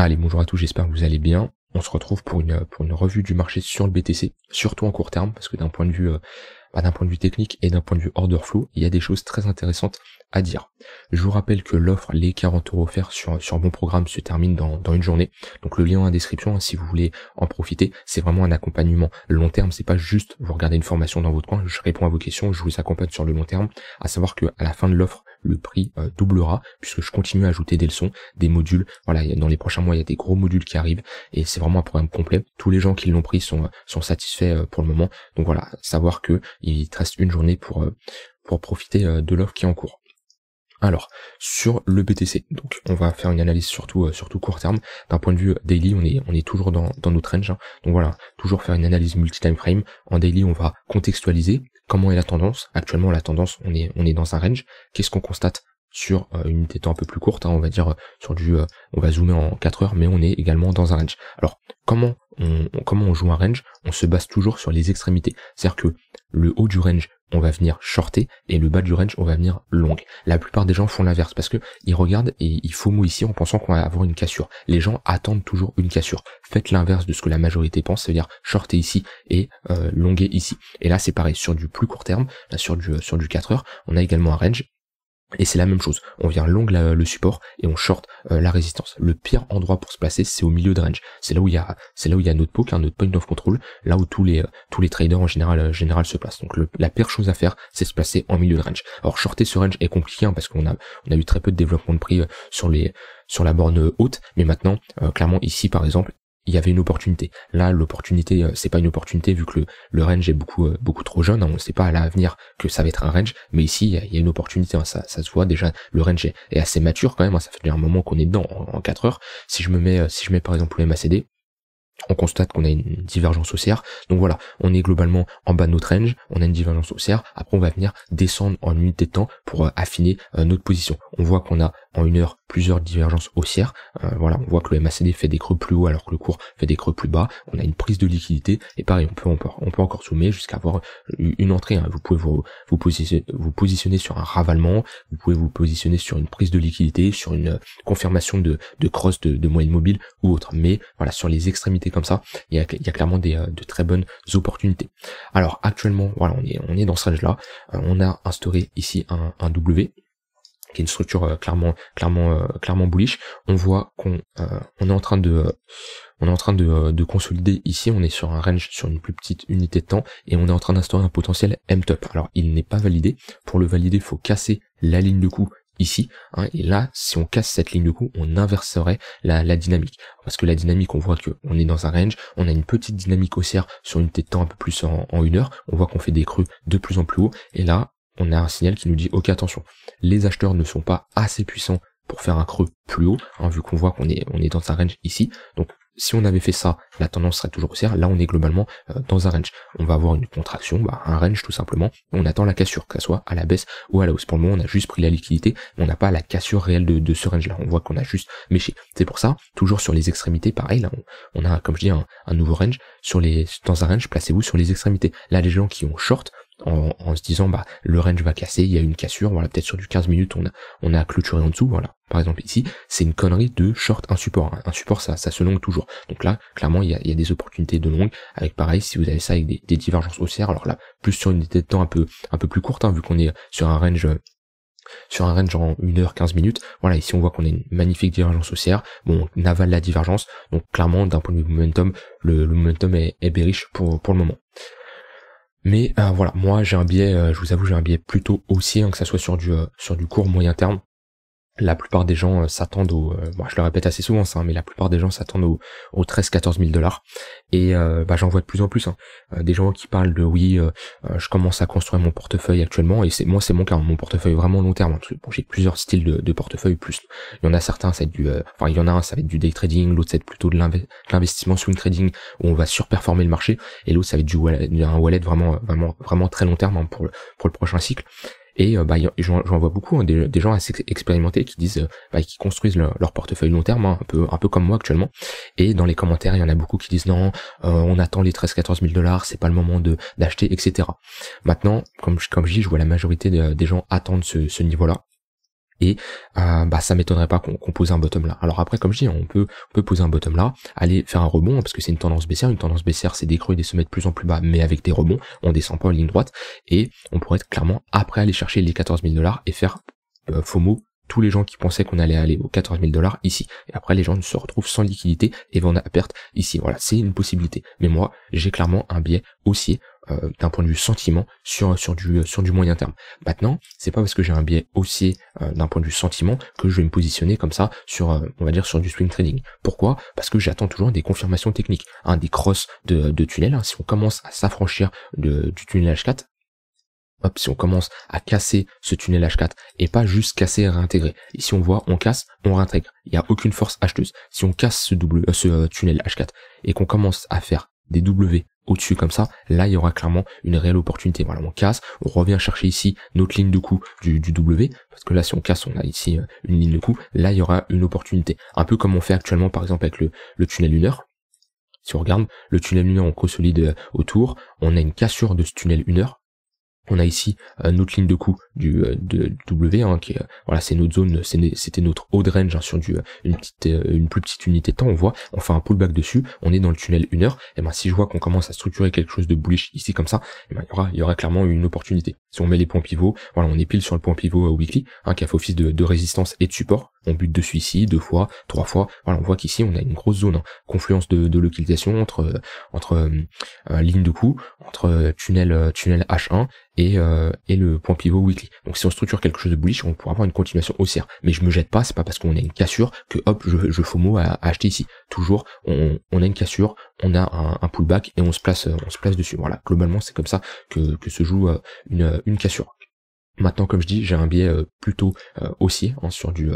Allez, bonjour à tous, j'espère que vous allez bien. On se retrouve pour une, pour une revue du marché sur le BTC, surtout en court terme, parce que d'un point de vue, euh, bah, d'un point de vue technique et d'un point de vue order flow, il y a des choses très intéressantes à dire. Je vous rappelle que l'offre, les 40 euros offerts sur, sur mon programme se termine dans, dans une journée. Donc le lien en description, hein, si vous voulez en profiter, c'est vraiment un accompagnement long terme. C'est pas juste vous regardez une formation dans votre coin, je réponds à vos questions, je vous accompagne sur le long terme. À savoir que à la fin de l'offre, le prix euh, doublera puisque je continue à ajouter des leçons, des modules. Voilà, dans les prochains mois, il y a des gros modules qui arrivent et c'est vraiment un programme complet. Tous les gens qui l'ont pris sont, euh, sont satisfaits euh, pour le moment. Donc voilà, savoir que il te reste une journée pour, pour profiter de l'offre qui est en cours. Alors, sur le BTC, donc on va faire une analyse surtout, surtout court terme. D'un point de vue daily, on est, on est toujours dans, dans notre range. Hein. Donc voilà, toujours faire une analyse multi-time frame. En daily, on va contextualiser Comment est la tendance Actuellement, la tendance, on est, on est dans un range. Qu'est-ce qu'on constate sur euh, une unité temps un peu plus courte, hein, on va dire euh, sur du, euh, on va zoomer en 4 heures, mais on est également dans un range. Alors comment on, comment on joue un range On se base toujours sur les extrémités, c'est-à-dire que le haut du range on va venir shorter et le bas du range on va venir long. La plupart des gens font l'inverse parce que ils regardent et ils font mou ici en pensant qu'on va avoir une cassure. Les gens attendent toujours une cassure. Faites l'inverse de ce que la majorité pense, c'est-à-dire shorter ici et longer ici. Et là c'est pareil sur du plus court terme, sur du sur du 4 heures, on a également un range et c'est la même chose. On vient longue le support et on short euh, la résistance. Le pire endroit pour se placer, c'est au milieu de range. C'est là où il y a, c'est là où il y a notre poke, hein, notre point of control, là où tous les, euh, tous les traders en général, euh, général se placent. Donc la pire chose à faire, c'est se placer en milieu de range. Alors shorter ce range est compliqué hein, parce qu'on a, on a eu très peu de développement de prix sur les, sur la borne haute, mais maintenant, clairement ici par exemple, il y avait une opportunité. Là, l'opportunité, euh, c'est pas une opportunité vu que le, range est beaucoup euh, beaucoup trop jeune. Hein. on ne sait pas à l'avenir que ça va être un range, mais ici il y a, une opportunité. Hein. ça, ça se voit déjà. Le range est, assez mature quand même. Hein. ça fait déjà un moment qu'on est dedans en, 4 heures. Si je me mets euh, si je mets par exemple le MACD, on constate qu'on a une divergence haussière. Donc voilà, on est globalement en bas de notre range, on a une divergence haussière. Après, on va venir descendre en unité de temps pour affiner notre position. On voit qu'on a en une heure plusieurs divergences haussières. Euh, voilà, on voit que le MACD fait des creux plus hauts alors que le cours fait des creux plus bas. On a une prise de liquidité et pareil, on peut, on on peut encore zoomer jusqu'à avoir une entrée. Hein. Vous pouvez vous, vous, positionner, vous positionner sur un ravalement, vous pouvez vous positionner sur une prise de liquidité, sur une euh, confirmation de, de cross de, de moyenne mobile ou autre. Mais voilà, sur les extrémités comme ça, il y a, il clairement des, euh, de très bonnes opportunités. Alors actuellement, voilà, on est, on est dans ce range-là. on a instauré ici un, un W qui est une structure euh, clairement clairement euh, clairement bullish. On voit qu'on euh, on est en train de on est en train de, de, consolider ici, on est sur un range sur une plus petite unité de temps et on est en train d'instaurer un potentiel M-top. Alors il n'est pas validé, pour le valider, il faut casser la ligne de coup ici, hein. et là, si on casse cette ligne de coup, on inverserait la, la, dynamique. Parce que la dynamique, on voit qu'on est dans un range, on a une petite dynamique haussière sur une unité de temps un peu plus en, en une heure, on voit qu'on fait des creux de plus en plus haut, et là, on a un signal qui nous dit ok attention, les acheteurs ne sont pas assez puissants pour faire un creux plus haut, hein, vu qu'on voit qu'on est, dans un range ici. Donc si on avait fait ça, la tendance serait toujours haussière. Là, on est globalement euh, dans un range. On va avoir une contraction, bah, un range tout simplement. On attend la cassure, qu'elle soit à la baisse ou à la hausse. Pour le moment, on a juste pris la liquidité, on n'a pas la cassure réelle de, ce range-là. On voit qu'on a juste méché. C'est pour ça, toujours sur les extrémités, pareil, là, on, a, comme je dis, un, nouveau range. Sur les, dans un range, placez-vous sur les extrémités. Là, les gens qui ont short, en, se disant bah le range va casser, il y a une cassure, voilà peut-être sur du 15 minutes on a on a clôturé en dessous, voilà. Par exemple ici, c'est une connerie de short un support. Hein. Un support ça ça se longue toujours. Donc là, clairement il y a, il y a des opportunités de longue. Avec pareil, si vous avez ça avec des, des divergences haussières, alors là plus sur une unité de temps un peu un peu plus courte, hein, vu qu'on est sur un range sur un range en 1h15 minutes. Voilà, ici on voit qu'on a une magnifique divergence haussière. Bon, on avale la divergence. Donc clairement, d'un point de vue momentum, le, momentum est, est bearish pour, pour le moment. Mais euh, voilà, moi j'ai un biais, euh, je vous avoue, j'ai un biais plutôt haussier, hein, que ça soit sur du euh, sur du court moyen terme la plupart des gens euh, s'attendent au, euh, bon, je le répète assez souvent ça, hein, mais la plupart des gens s'attendent aux au 13-14 000 dollars. Et euh, bah, j'en vois de plus en plus. Hein. Des gens qui parlent de oui, je commence à construire mon portefeuille actuellement, et c'est moi c'est mon cas, hein, mon portefeuille vraiment long terme. j'ai plusieurs styles de, portefeuille. Plus il y en a certains, ça va être du, enfin il y en a un, ça va être du day trading, l'autre ça va être plutôt de l'investissement swing trading où on va surperformer le marché, et l'autre ça va être du un wallet vraiment vraiment vraiment très long terme pour pour le prochain cycle. Et euh, bah, j'en vois beaucoup hein, des, gens assez expérimentés qui disent, euh, bah, qui construisent leur portefeuille long terme, hein, un peu un peu comme moi actuellement. Et dans les commentaires, il y en a beaucoup qui disent non, euh, on attend les 13-14 000 dollars, c'est pas le moment de d'acheter, etc. Maintenant, comme je, comme je dis, je vois la majorité des gens attendre ce niveau-là et euh, bah ça m'étonnerait pas qu'on pose un bottom là. Alors après comme je dis on peut peut poser un bottom là, aller faire un rebond parce que c'est une tendance baissière, une tendance baissière c'est des creux des sommets de plus en plus bas mais avec des rebonds, on descend pas en ligne droite et on pourrait être clairement après aller chercher les 14 000 dollars et faire euh, FOMO tous les gens qui pensaient qu'on allait aller aux 14 000 dollars ici. Et après, les gens se retrouvent sans liquidité et vendent à perte ici. Voilà, c'est une possibilité. Mais moi, j'ai clairement un biais haussier euh, d'un point de vue sentiment sur sur du euh, sur du moyen terme. Maintenant, c'est pas parce que j'ai un biais haussier euh, d'un point de vue sentiment que je vais me positionner comme ça sur on va dire sur du swing trading. Pourquoi Parce que j'attends toujours des confirmations techniques, un hein, des crosses de, de tunnels. Hein. si on commence à s'affranchir du tunnel H4, Hop, si on commence à casser ce tunnel H4 et pas juste casser et réintégrer. Ici, on voit, on casse, on réintègre. Il n'y a aucune force acheteuse. Si on casse ce, double, ce tunnel H4 et qu'on commence à faire des W au-dessus comme ça, là il y aura clairement une réelle opportunité. Voilà, on casse, on revient chercher ici notre ligne de coup du, W, parce que là si on casse, on a ici euh, une ligne de coup, là il y aura une opportunité. Un peu comme on fait actuellement par exemple avec le, le tunnel heure. Si on regarde le tunnel heure, on consolide euh, autour, on a une cassure de ce tunnel 1 heure, on a ici euh, notre ligne de coup du euh, de W, hein, qui euh, voilà, c'est notre zone, c'était notre haut range hein, sur du, une une plus petite unité de temps. On voit, on fait un pullback dessus, on est dans le tunnel une heure. Et ben si je vois qu'on commence à structurer quelque chose de bullish ici comme ça, eh ben, il y aura, il y aura clairement une opportunité. Si on met les points pivots, voilà, on est pile sur le point pivot euh, weekly, hein, qui a fait office de, résistance et de support. On bute dessus ici, deux fois, trois fois. Voilà, on voit qu'ici on a une grosse zone, hein. confluence de, de, localisation entre euh, entre euh, ligne de coup, entre tunnel tunnel H1 et, et le point pivot weekly. Donc si on structure quelque chose de bullish, on pourra avoir une continuation haussière. Mais je me jette pas, c'est pas parce qu'on a une cassure que hop, je, je FOMO à, acheter ici. Toujours, on, on a une cassure, on a un, un, pullback et on se place on se place dessus. Voilà, globalement c'est comme ça que, que se joue une euh, une cassure. Maintenant, comme je dis, j'ai un biais euh, plutôt euh, haussier en hein, sur du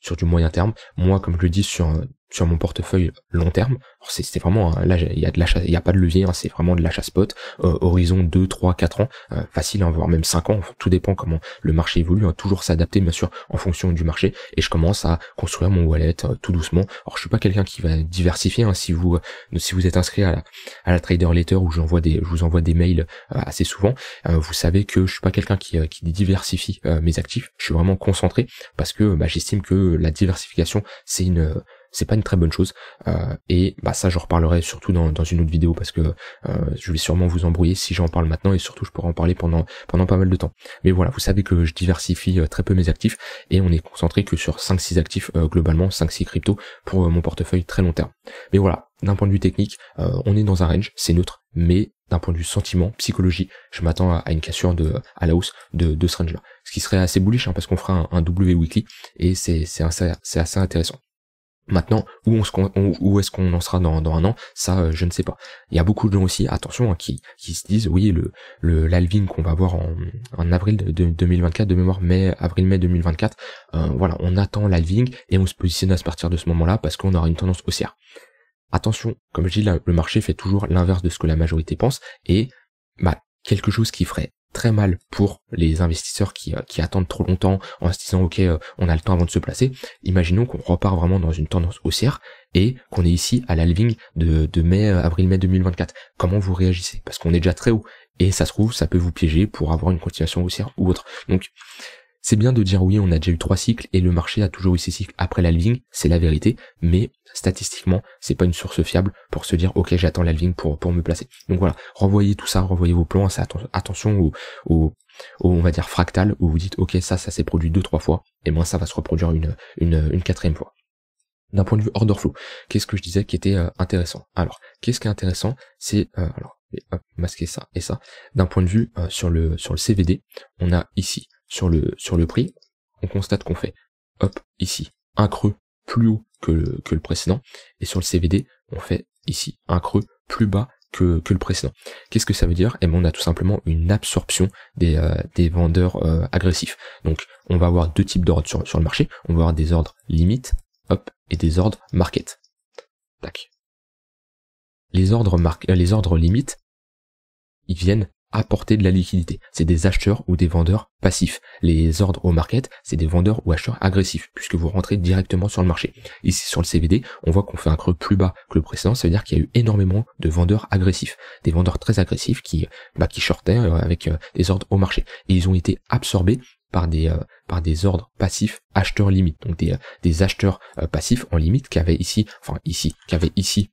sur du moyen terme. Moi, comme je le dis, sur sur mon portefeuille long terme, c'était vraiment là il y a de l'achat, il y a pas de levier, hein, c'est vraiment de l'achat spot, euh, horizon 2, 3, 4 ans, euh, facile, hein, voire même 5 ans, tout dépend comment le marché évolue, hein, toujours s'adapter bien sûr en fonction du marché. Et je commence à construire mon wallet euh, tout doucement. Alors je suis pas quelqu'un qui va diversifier. si vous si vous êtes inscrit à la, à la trader letter où j'envoie des je vous envoie des mails assez souvent, vous savez que je suis pas quelqu'un qui, qui diversifie mes actifs. Je suis vraiment concentré parce que bah, j'estime que la diversification, c'est une c'est pas une très bonne chose euh, et bah ça j'en reparlerai surtout dans, dans, une autre vidéo parce que euh, je vais sûrement vous embrouiller si j'en parle maintenant et surtout je pourrais en parler pendant pendant pas mal de temps mais voilà vous savez que je diversifie euh, très peu mes actifs et on est concentré que sur 5-6 actifs globalement 5-6 cryptos pour mon portefeuille très long terme mais voilà d'un point de vue technique, on est dans un range, c'est neutre, mais d'un point de vue sentiment, psychologie, je m'attends à, une cassure de, à la hausse de, de ce Ce qui serait assez bullish, hein, parce qu'on fera un, W weekly, et c'est assez, assez intéressant. Maintenant, où, on se, où est-ce qu'on en sera dans, dans, un an Ça, euh, je ne sais pas. Il y a beaucoup de gens aussi, attention, hein, qui, qui se disent, oui, le, le qu'on va voir en, en avril de, 2024, de mémoire, mai, avril-mai 2024, euh, voilà, on attend l'Alving et on se positionne à partir de ce moment-là parce qu'on aura une tendance haussière. Attention, comme je dis, le marché fait toujours l'inverse de ce que la majorité pense et bah, quelque chose qui ferait très mal pour les investisseurs qui, euh, attendent trop longtemps en se disant ok euh, on a le temps avant de se placer. Imaginons qu'on repart vraiment dans une tendance haussière et qu'on est ici à l'alving de, de mai, euh, avril-mai 2024. Comment vous réagissez Parce qu'on est déjà très haut et ça se trouve ça peut vous piéger pour avoir une continuation haussière ou autre. Donc c'est bien de dire oui, on a déjà eu trois cycles et le marché a toujours eu ces cycles après l'alving, c'est la vérité, mais statistiquement, c'est pas une source fiable pour se dire ok, j'attends l'alving pour, pour me placer. Donc voilà, renvoyez tout ça, renvoyez vos plans, attention au, on va dire fractal où vous dites ok, ça, ça s'est produit deux, trois fois, et moi ça va se reproduire une, une, quatrième fois d'un point de vue order flow. Qu'est-ce que je disais qui était euh, intéressant Alors, qu'est-ce qui est intéressant C'est euh, alors, masquer ça et ça. D'un point de vue euh, sur le sur le CVD, on a ici sur le, sur le prix, on constate qu'on fait, hop, ici, un creux plus haut que le, que le précédent, et sur le CVD, on fait ici un creux plus bas que, que, le précédent. Qu'est-ce que ça veut dire Eh ben, on a tout simplement une absorption des, euh, des vendeurs euh, agressifs. Donc, on va avoir deux types d'ordres sur, le marché. On va avoir des ordres limites, hop, et des ordres market. Tac. Les ordres, mar euh, les ordres limites, ils viennent apporter de la liquidité. C'est des acheteurs ou des vendeurs passifs. Les ordres au market, c'est des vendeurs ou acheteurs agressifs, puisque vous rentrez directement sur le marché. Ici, sur le CVD, on voit qu'on fait un creux plus bas que le précédent, ça veut dire qu'il y a eu énormément de vendeurs agressifs. Des vendeurs très agressifs qui, bah, qui shortaient euh, avec euh, des ordres au marché. Et ils ont été absorbés par des, euh, par des ordres passifs acheteurs limite. Donc des, acheteurs passifs en limite qui avaient ici, enfin ici, qui avaient ici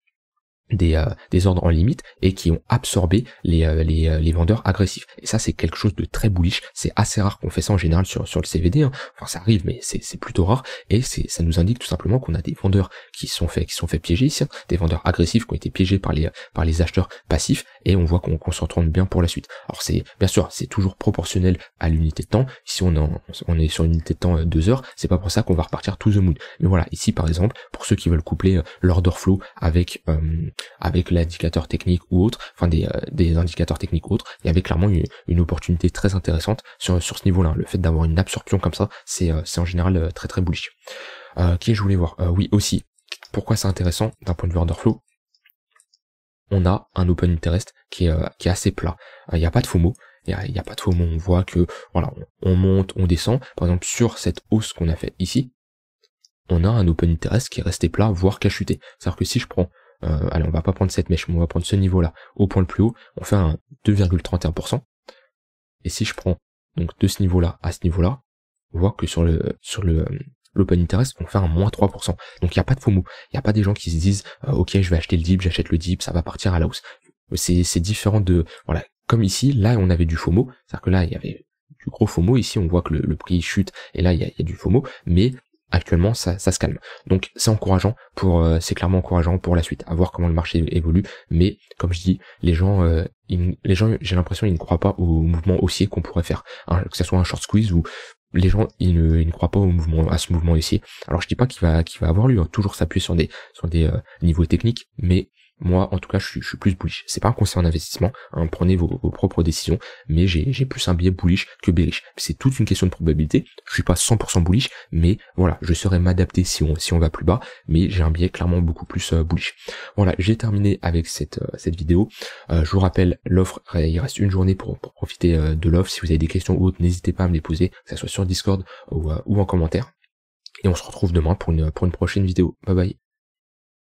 euh, des, ordres en limite et qui ont absorbé les, euh, euh, les, vendeurs agressifs. Et ça, c'est quelque chose de très bullish. C'est assez rare qu'on fait ça en général sur, sur le CVD. Hein. Enfin, ça arrive, mais c'est plutôt rare. Et ça nous indique tout simplement qu'on a des vendeurs qui sont faits qui sont fait piéger ici, hein. des vendeurs agressifs qui ont été piégés par les, par les acheteurs passifs. Et on voit qu'on se s'entend bien pour la suite. Alors, c'est bien sûr, c'est toujours proportionnel à l'unité de temps. si on, en, on est sur une unité de temps 2 heures. C'est pas pour ça qu'on va repartir tout the mood. Mais voilà, ici, par exemple, pour ceux qui veulent coupler l'order flow avec avec l'indicateur technique ou autre, enfin des, euh, indicateurs techniques ou autres, il y avait clairement une, opportunité très intéressante sur, ce niveau-là. Le fait d'avoir une absorption comme ça, c'est euh, en général euh, très très bullish. qui je voulais voir Oui aussi. Pourquoi c'est intéressant d'un point de vue order flow On a un open interest qui est, assez plat. Il n'y a pas de FOMO, il n'y a, pas de faux on voit que voilà, on, monte, on descend. Par exemple, sur cette hausse qu'on a fait ici, on a un open interest qui est resté plat, voire qui a C'est-à-dire que si je prends euh, allez, on va pas prendre cette mèche, mais on va prendre ce niveau-là au point le plus haut, on fait un 2,31%. Et si je prends donc de ce niveau-là à ce niveau-là, on voit que sur le sur le euh, l'open interest, on fait un moins 3%. Donc il n'y a pas de FOMO, Il n'y a pas des gens qui se disent euh, ok je vais acheter le dip, j'achète le dip, ça va partir à la hausse. C'est, différent de voilà comme ici là on avait du FOMO, c'est-à-dire que là il y avait du gros FOMO ici on voit que le, prix chute et là il y a, il y a du FOMO mais actuellement ça, ça se calme. Donc c'est encourageant pour euh, c'est clairement encourageant pour la suite, à voir comment le marché évolue. Mais comme je dis, les gens euh, les gens j'ai l'impression ils ne croient pas au mouvement haussier qu'on pourrait faire, que ce soit un short squeeze ou les gens ils ne, croient pas au mouvement à ce mouvement haussier. Alors je dis pas qu'il va qu'il va avoir lieu, hein. toujours s'appuyer sur des sur des euh, niveaux techniques, mais moi, en tout cas, je suis, je plus bullish. C'est pas un conseil en investissement, hein, prenez vos, propres décisions, mais j'ai plus un biais bullish que bearish. C'est toute une question de probabilité. Je suis pas 100% bullish, mais voilà, je saurais m'adapter si on, si on va plus bas, mais j'ai un biais clairement beaucoup plus euh, bullish. Voilà, j'ai terminé avec cette, euh, cette vidéo. Euh, je vous rappelle, l'offre, il reste une journée pour, profiter de l'offre. Si vous avez des questions ou autres, n'hésitez pas à me les poser, que ce soit sur Discord ou, en commentaire. Et on se retrouve demain pour pour une prochaine vidéo. Bye bye.